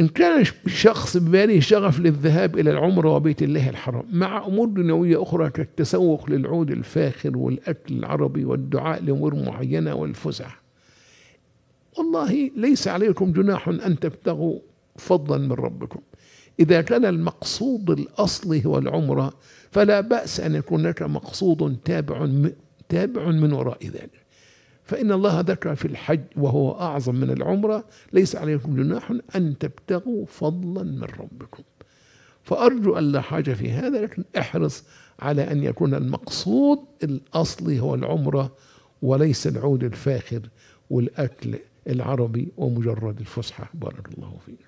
إن كان شخص بباله شغف للذهاب إلى العمرة وبيت الله الحرام مع أمور دنيوية أخرى كالتسوق للعود الفاخر والأكل العربي والدعاء لأمور معينة والفسح والله ليس عليكم جناح أن تبتغوا فضلا من ربكم إذا كان المقصود الأصلي هو العمرة فلا بأس أن يكون لك مقصود تابع تابع من وراء ذلك فإن الله ذكر في الحج وهو أعظم من العمرة ليس عليكم جناح أن تبتغوا فضلا من ربكم فأرجو أن لا حاجة في هذا لكن احرص على أن يكون المقصود الأصلي هو العمرة وليس العود الفاخر والأكل العربي ومجرد الفسحة بارك الله فيك